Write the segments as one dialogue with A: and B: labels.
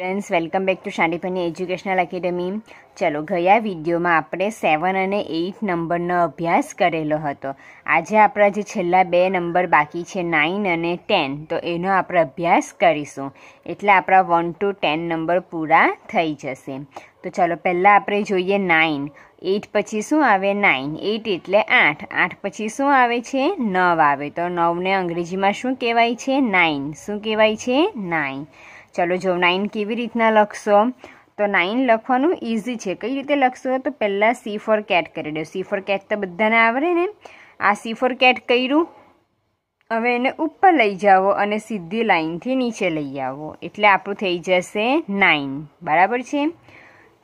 A: students welcome back to Shantipani educational academy ચલો ગયા વિડીયોમાં આપણે સેવન અને એઇટ નંબરનો અભ્યાસ કરેલો હતો આજે આપણા જે છેલ્લા બે નંબર બાકી છે નાઇન અને ટેન તો એનો આપણે અભ્યાસ કરીશું એટલે આપણા વન ટુ ટેન નંબર પૂરા થઈ જશે તો ચાલો પહેલાં આપણે જોઈએ નાઇન એઇટ પછી શું આવે નાઇન એઇટ એટલે આઠ આઠ પછી શું આવે છે નવ આવે તો નવને અંગ્રેજીમાં શું કહેવાય છે નાઇન શું કહેવાય છે નાઇન ચાલો જો નાઇન કેવી રીતના લખશો તો નાઇન લખવાનું ઇઝી છે કઈ રીતે લખશો તો પહેલાં સી ફોર કેટ કરી દો સી ફોર કેટ તો બધાને આવડે ને આ સી ફોર કેટ કર્યું હવે એને ઉપર લઈ જાઓ અને સીધી લાઇનથી નીચે લઈ આવો એટલે આપણું થઈ જશે નાઇન બરાબર છે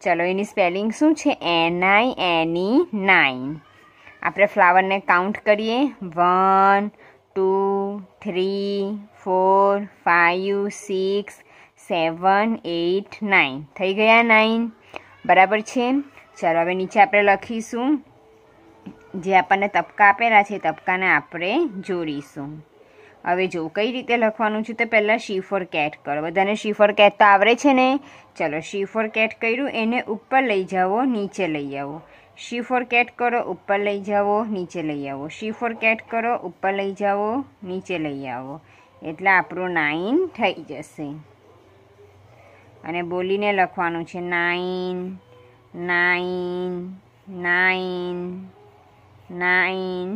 A: ચાલો એની સ્પેલિંગ શું છે એન આઈ એની નાઇન આપણે ફ્લાવરને કાઉન્ટ કરીએ one two three four five six seven eight nine થઈ ગયા નાઇન બરાબર છે ચાલો હવે નીચે આપણે લખીશું જે આપણને તબક્કા આપેલા છે તબક્કાને આપણે જોડીશું હવે જો કઈ રીતે લખવાનું છે તો પહેલાં શીફોર કેટ કરો બધાને શીફોર કેટ તો આવડે છે ને ચલો શીફોર કેટ કર્યું એને ઉપર લઈ જાઓ નીચે લઈ આવો શી ફોર કેટ કરો ઉપર લઈ જાઓ નીચે લઈ આવો શી ફોર કેટ કરો ઉપર લઈ જાઓ નીચે લઈ આવો એટલે આપણું નાઇન થઈ જશે અને બોલીને લખવાનું છે nine nine nine nine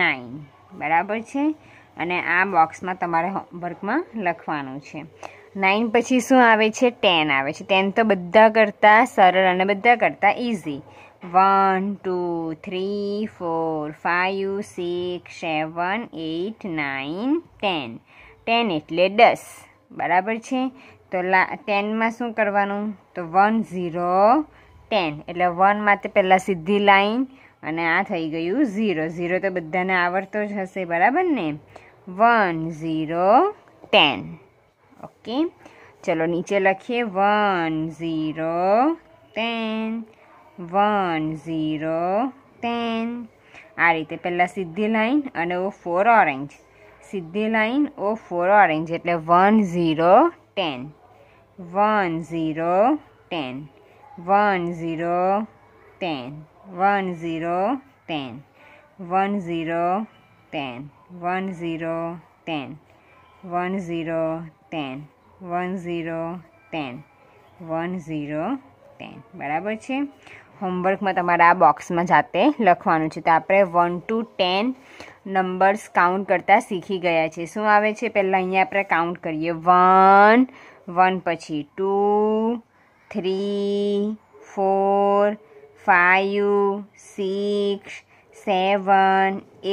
A: nine બરાબર છે અને આ બોક્સમાં તમારે હોમવર્કમાં લખવાનું છે નાઇન પછી શું આવે છે ટેન આવે છે ટેન તો બધા કરતાં સરળ અને બધા કરતાં easy one two three four five six seven eight nine ten ten એટલે દસ બરાબર છે તો લા ટેનમાં શું કરવાનું તો વન ઝીરો ટેન એટલે વન માટે પહેલાં સીધી લાઈન અને આ થઈ ગયું ઝીરો ઝીરો તો બધાને આવડતો જ હશે બરાબર ને વન ઝીરો ટેન ઓકે ચલો નીચે લખીએ one zero ten one zero ten આ રીતે પહેલાં સીધી લાઈન અને ઓ ફોર ઓરેન્જ સીધી લાઈન ઓ ફોર ઓરેન્જ એટલે one zero ten one zero ten one zero ten one zero ten one zero ten one zero ten one zero ten one zero ten one zero ten બરાબર છે હોમવર્કમાં તમારે આ બોક્સમાં જાતે લખવાનું છે તો આપણે one to ten numbers count કરતાં શીખી ગયા છે શું આવે છે પહેલાં અહીંયા આપણે કાઉન્ટ કરીએ વન વન પછી two three four five six seven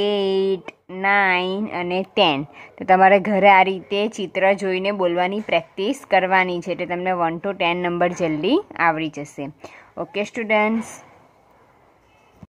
A: eight nine અને ટેન તો તમારે ઘરે આ રીતે ચિત્ર જોઈને બોલવાની પ્રેક્ટિસ કરવાની છે એટલે તમને વન ટુ ટેન નંબર જલ્દી આવડી જશે ઓકે સ્ટુડન્ટ્સ